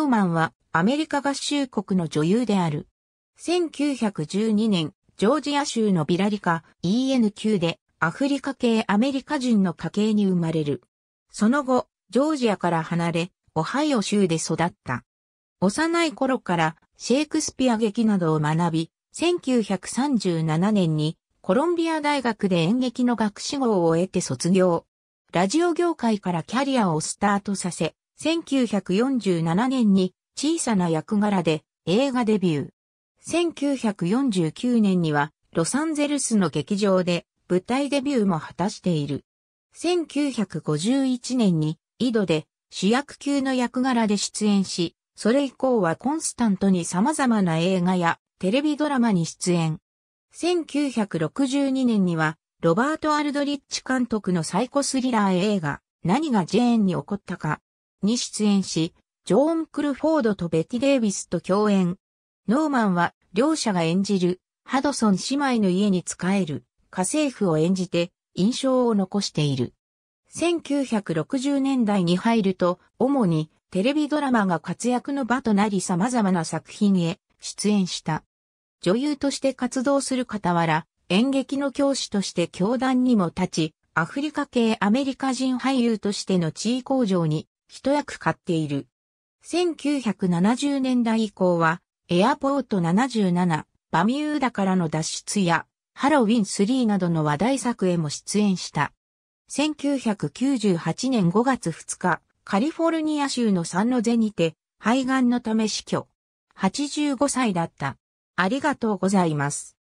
ロマンはアメリカ合衆国の女優である。1912年、ジョージア州のビラリカ e n q でアフリカ系アメリカ人の家系に生まれる。その後、ジョージアから離れ、オハイオ州で育った。幼い頃からシェイクスピア劇などを学び、1937年にコロンビア大学で演劇の学士号を得て卒業。ラジオ業界からキャリアをスタートさせ、1947年に小さな役柄で映画デビュー。1949年にはロサンゼルスの劇場で舞台デビューも果たしている。1951年に井戸で主役級の役柄で出演し、それ以降はコンスタントに様々な映画やテレビドラマに出演。1962年にはロバート・アルドリッチ監督のサイコスリラー映画、何がジェーンに起こったかに出演し、ジョーン・クルフォードとベティ・デイビスと共演。ノーマンは両者が演じるハドソン姉妹の家に仕える家政婦を演じて印象を残している。1960年代に入ると主にテレビドラマが活躍の場となり様々な作品へ出演した。女優として活動する傍ら演劇の教師として教団にも立ち、アフリカ系アメリカ人俳優としての地位向上に一役買っている。1970年代以降は、エアポート77、バミューダからの脱出や、ハロウィン3などの話題作へも出演した。1998年5月2日、カリフォルニア州のサンノゼにて、肺がんのため死去。85歳だった。ありがとうございます。